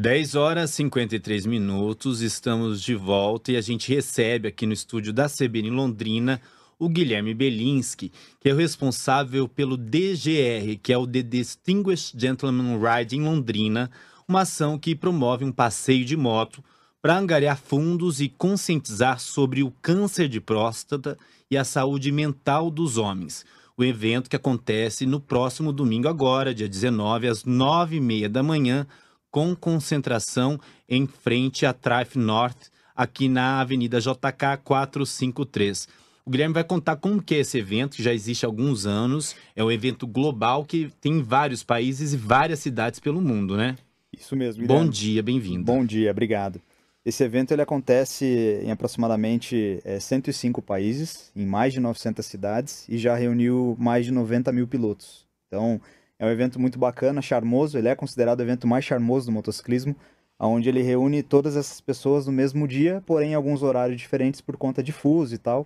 10 horas e 53 minutos, estamos de volta e a gente recebe aqui no estúdio da CBN Londrina o Guilherme Belinski, que é o responsável pelo DGR, que é o The Distinguished Gentleman Ride em Londrina, uma ação que promove um passeio de moto para angariar fundos e conscientizar sobre o câncer de próstata e a saúde mental dos homens. O evento que acontece no próximo domingo agora, dia 19, às 9h30 da manhã, com concentração em frente à Trife North, aqui na Avenida JK 453. O Guilherme vai contar como que é esse evento, que já existe há alguns anos, é um evento global que tem vários países e várias cidades pelo mundo, né? Isso mesmo, Guilherme. Bom dia, bem-vindo. Bom dia, obrigado. Esse evento ele acontece em aproximadamente é, 105 países, em mais de 900 cidades e já reuniu mais de 90 mil pilotos. Então, é um evento muito bacana, charmoso, ele é considerado o evento mais charmoso do motociclismo, onde ele reúne todas essas pessoas no mesmo dia, porém em alguns horários diferentes por conta de fuso e tal.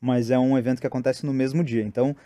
Mas é um evento que acontece no mesmo dia. Então,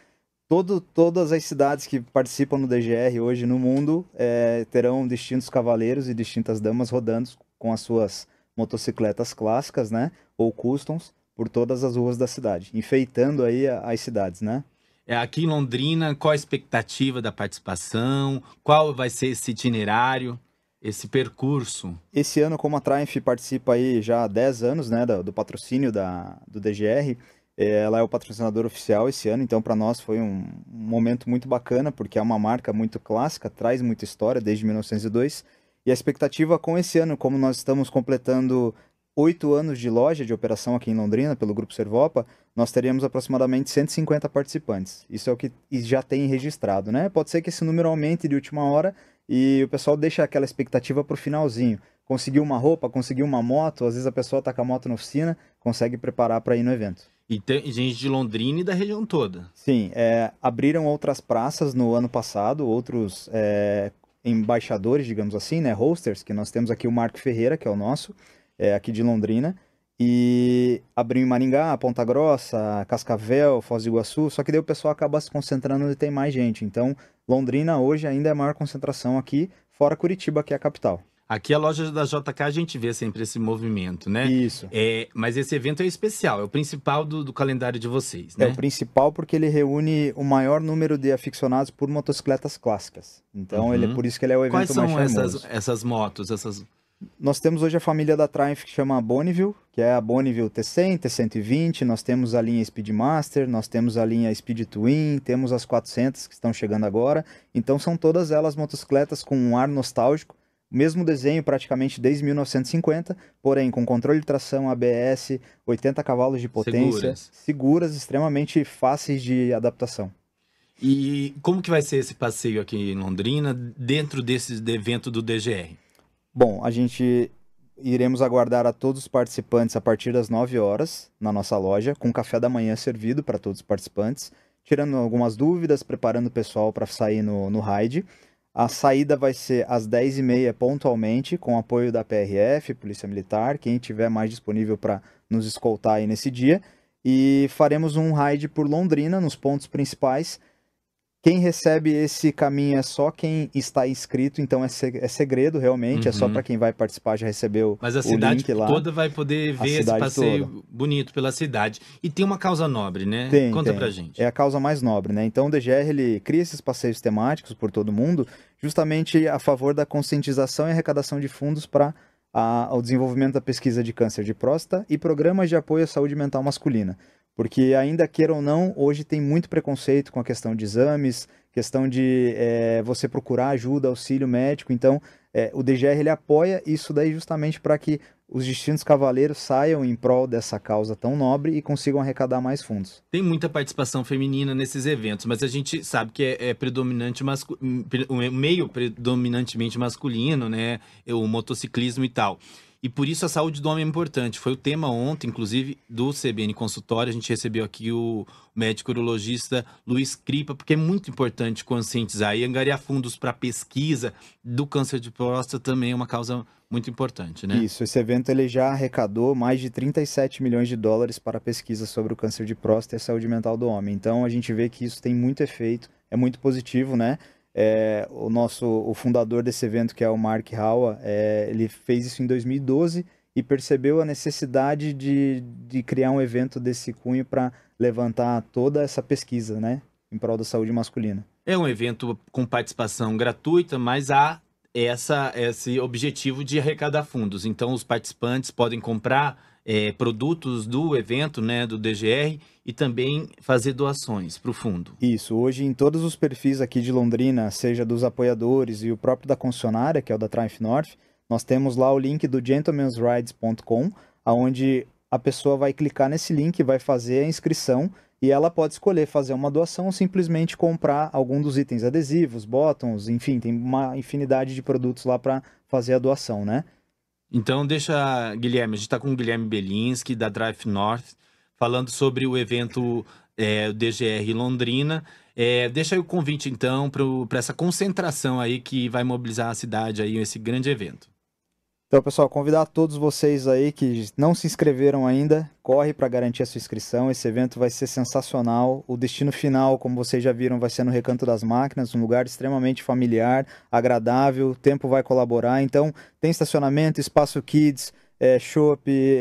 todo, todas as cidades que participam no DGR hoje no mundo é, terão distintos cavaleiros e distintas damas rodando com as suas motocicletas clássicas, né? Ou customs, por todas as ruas da cidade, enfeitando aí as cidades, né? É, aqui em Londrina, qual a expectativa da participação? Qual vai ser esse itinerário, esse percurso? Esse ano, como a Triumph participa aí já há 10 anos né, do, do patrocínio da, do DGR, é, ela é o patrocinador oficial esse ano, então para nós foi um momento muito bacana, porque é uma marca muito clássica, traz muita história desde 1902. E a expectativa com esse ano, como nós estamos completando oito anos de loja de operação aqui em Londrina, pelo Grupo Servopa, nós teríamos aproximadamente 150 participantes. Isso é o que já tem registrado, né? Pode ser que esse número aumente de última hora e o pessoal deixa aquela expectativa para o finalzinho. Conseguiu uma roupa, conseguiu uma moto, às vezes a pessoa está com a moto na oficina, consegue preparar para ir no evento. E tem gente de Londrina e da região toda. Sim, é, abriram outras praças no ano passado, outros é, embaixadores, digamos assim, né, hosters, que nós temos aqui o Marco Ferreira, que é o nosso, é, aqui de Londrina, e abriu em Maringá, Ponta Grossa, Cascavel, Foz do Iguaçu, só que daí o pessoal acaba se concentrando e tem mais gente. Então, Londrina hoje ainda é a maior concentração aqui, fora Curitiba, que é a capital. Aqui a loja da JK a gente vê sempre esse movimento, né? Isso. É, mas esse evento é especial, é o principal do, do calendário de vocês, é né? É o principal porque ele reúne o maior número de aficionados por motocicletas clássicas. Então, uhum. ele, por isso que ele é o evento mais famoso. Quais são essas motos, essas nós temos hoje a família da Triumph que chama Bonneville, que é a Bonneville T100, T120, nós temos a linha Speedmaster, nós temos a linha Speed Twin, temos as 400 que estão chegando agora. Então são todas elas motocicletas com um ar nostálgico, mesmo desenho praticamente desde 1950, porém com controle de tração, ABS, 80 cavalos de potência, seguras, seguras extremamente fáceis de adaptação. E como que vai ser esse passeio aqui em Londrina dentro desse evento do DGR? Bom, a gente iremos aguardar a todos os participantes a partir das 9 horas na nossa loja, com café da manhã servido para todos os participantes, tirando algumas dúvidas, preparando o pessoal para sair no, no raid. A saída vai ser às 10h30 pontualmente, com apoio da PRF, Polícia Militar, quem tiver mais disponível para nos escoltar aí nesse dia. E faremos um raid por Londrina, nos pontos principais, quem recebe esse caminho é só quem está inscrito, então é, é segredo realmente, uhum. é só uhum. para quem vai participar já recebeu Mas a cidade toda vai poder ver esse passeio toda. bonito pela cidade. E tem uma causa nobre, né? Tem, Conta tem. pra gente. É a causa mais nobre, né? Então o DGR ele cria esses passeios temáticos por todo mundo, justamente a favor da conscientização e arrecadação de fundos para o desenvolvimento da pesquisa de câncer de próstata e programas de apoio à saúde mental masculina. Porque, ainda queira ou não, hoje tem muito preconceito com a questão de exames, questão de é, você procurar ajuda, auxílio médico. Então, é, o DGR ele apoia isso daí justamente para que os distintos cavaleiros saiam em prol dessa causa tão nobre e consigam arrecadar mais fundos. Tem muita participação feminina nesses eventos, mas a gente sabe que é, é predominante mascu... Hum, meio predominantemente masculino, né? O motociclismo e tal. E por isso a saúde do homem é importante. Foi o tema ontem, inclusive, do CBN Consultório. A gente recebeu aqui o médico urologista Luiz Cripa, porque é muito importante conscientizar e angariar fundos para pesquisa do câncer de próstata também é uma causa muito importante, né? Isso, esse evento ele já arrecadou mais de 37 milhões de dólares para pesquisa sobre o câncer de próstata e a saúde mental do homem. Então a gente vê que isso tem muito efeito, é muito positivo, né? É, o nosso o fundador desse evento, que é o Mark Hawa, é, ele fez isso em 2012 e percebeu a necessidade de, de criar um evento desse cunho para levantar toda essa pesquisa, né, em prol da saúde masculina. É um evento com participação gratuita, mas há essa, esse objetivo de arrecadar fundos. Então, os participantes podem comprar é, produtos do evento, né, do DGR, e também fazer doações para o fundo. Isso, hoje em todos os perfis aqui de Londrina, seja dos apoiadores e o próprio da concessionária, que é o da Triumph North, nós temos lá o link do gentlemansrides.com, aonde a pessoa vai clicar nesse link, vai fazer a inscrição e ela pode escolher fazer uma doação ou simplesmente comprar algum dos itens adesivos, botões, enfim, tem uma infinidade de produtos lá para fazer a doação, né? Então, deixa, Guilherme, a gente está com o Guilherme Belinski, da Drive North, falando sobre o evento é, DGR Londrina. É, deixa aí o convite, então, para essa concentração aí que vai mobilizar a cidade aí, esse grande evento. Então, pessoal, convidar todos vocês aí que não se inscreveram ainda, corre para garantir a sua inscrição. Esse evento vai ser sensacional. O destino final, como vocês já viram, vai ser no Recanto das Máquinas, um lugar extremamente familiar, agradável, o tempo vai colaborar. Então, tem estacionamento, espaço kids, é,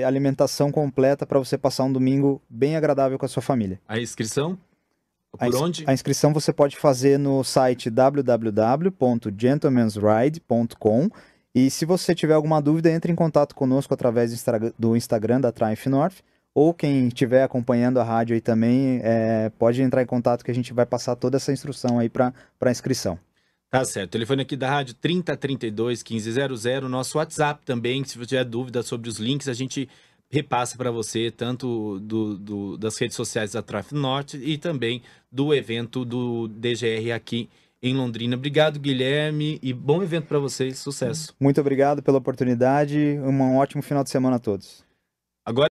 alimentação completa para você passar um domingo bem agradável com a sua família. A inscrição? Por a ins onde? A inscrição você pode fazer no site www.gentlemansride.com e se você tiver alguma dúvida, entre em contato conosco através do Instagram da Triumph North. Ou quem estiver acompanhando a rádio aí também, é, pode entrar em contato que a gente vai passar toda essa instrução aí para inscrição. Tá certo. Telefone aqui da rádio 3032 1500, nosso WhatsApp também, se você tiver dúvida sobre os links, a gente repassa para você, tanto do, do, das redes sociais da Tráfico Norte e também do evento do DGR aqui em em Londrina. Obrigado, Guilherme, e bom evento para vocês. Sucesso. Muito obrigado pela oportunidade. Um ótimo final de semana a todos. Agora